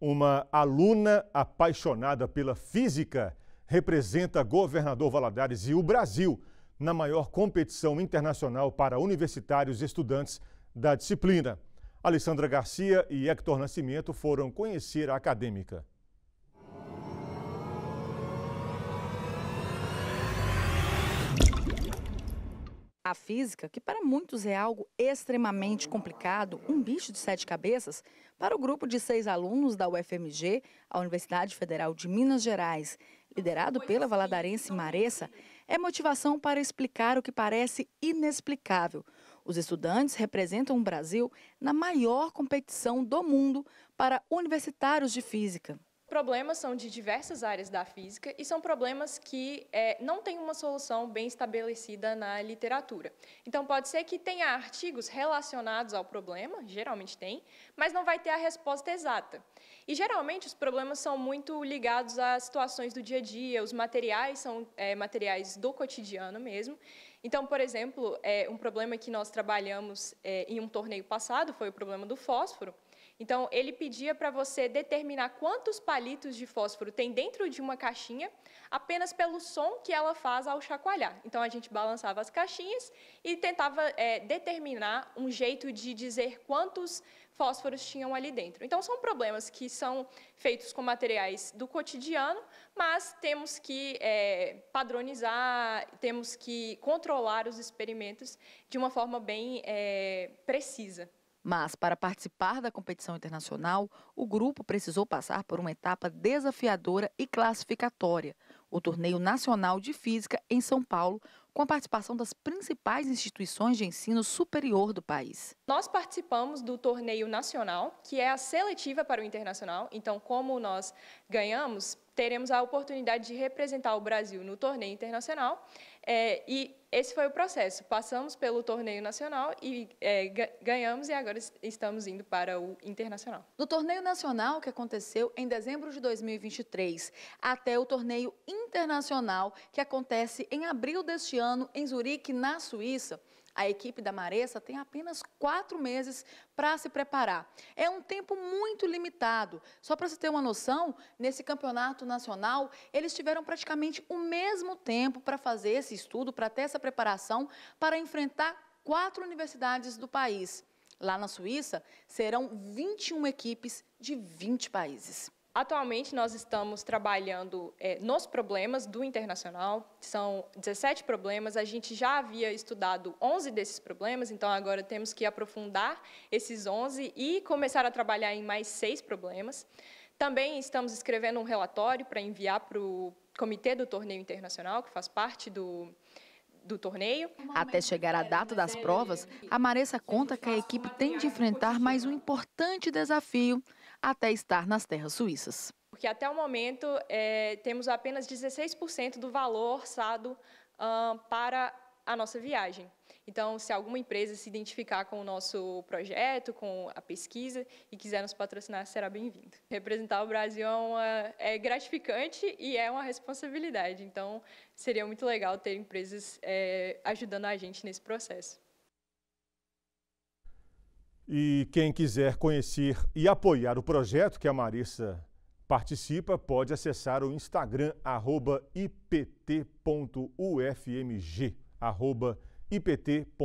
Uma aluna apaixonada pela física representa Governador Valadares e o Brasil na maior competição internacional para universitários e estudantes da disciplina. Alessandra Garcia e Hector Nascimento foram conhecer a acadêmica. A física, que para muitos é algo extremamente complicado, um bicho de sete cabeças, para o grupo de seis alunos da UFMG, a Universidade Federal de Minas Gerais, liderado pela é. valadarense Maressa, é motivação para explicar o que parece inexplicável. Os estudantes representam o Brasil na maior competição do mundo para universitários de física problemas são de diversas áreas da física e são problemas que é, não têm uma solução bem estabelecida na literatura. Então, pode ser que tenha artigos relacionados ao problema, geralmente tem, mas não vai ter a resposta exata. E, geralmente, os problemas são muito ligados às situações do dia a dia, os materiais são é, materiais do cotidiano mesmo. Então, por exemplo, é, um problema que nós trabalhamos é, em um torneio passado foi o problema do fósforo, então, ele pedia para você determinar quantos palitos de fósforo tem dentro de uma caixinha apenas pelo som que ela faz ao chacoalhar. Então, a gente balançava as caixinhas e tentava é, determinar um jeito de dizer quantos fósforos tinham ali dentro. Então, são problemas que são feitos com materiais do cotidiano, mas temos que é, padronizar, temos que controlar os experimentos de uma forma bem é, precisa. Mas, para participar da competição internacional, o grupo precisou passar por uma etapa desafiadora e classificatória, o Torneio Nacional de Física em São Paulo, com a participação das principais instituições de ensino superior do país. Nós participamos do torneio nacional, que é a seletiva para o internacional. Então, como nós ganhamos, teremos a oportunidade de representar o Brasil no torneio internacional. É, e esse foi o processo. Passamos pelo torneio nacional e é, ganhamos e agora estamos indo para o internacional. Do torneio nacional que aconteceu em dezembro de 2023 até o torneio internacional que acontece em abril deste ano em Zurique, na Suíça, a equipe da Maressa tem apenas quatro meses para se preparar. É um tempo muito limitado. Só para você ter uma noção, nesse campeonato nacional, eles tiveram praticamente o mesmo tempo para fazer esse estudo, para ter essa preparação, para enfrentar quatro universidades do país. Lá na Suíça, serão 21 equipes de 20 países. Atualmente, nós estamos trabalhando é, nos problemas do internacional, são 17 problemas. A gente já havia estudado 11 desses problemas, então agora temos que aprofundar esses 11 e começar a trabalhar em mais seis problemas. Também estamos escrevendo um relatório para enviar para o Comitê do Torneio Internacional, que faz parte do, do torneio. Até chegar a data das provas, a Maressa conta que a equipe tem de enfrentar mais um importante desafio, até estar nas terras suíças. Porque até o momento é, temos apenas 16% do valor orçado para a nossa viagem. Então, se alguma empresa se identificar com o nosso projeto, com a pesquisa e quiser nos patrocinar, será bem-vindo. Representar o Brasil é, uma, é, gratificante e é uma responsabilidade. Então, seria muito legal ter empresas é, ajudando a gente nesse processo. E quem quiser conhecer e apoiar o projeto que a Marissa participa, pode acessar o Instagram, arroba ipt.ufmg, ipt.ufmg.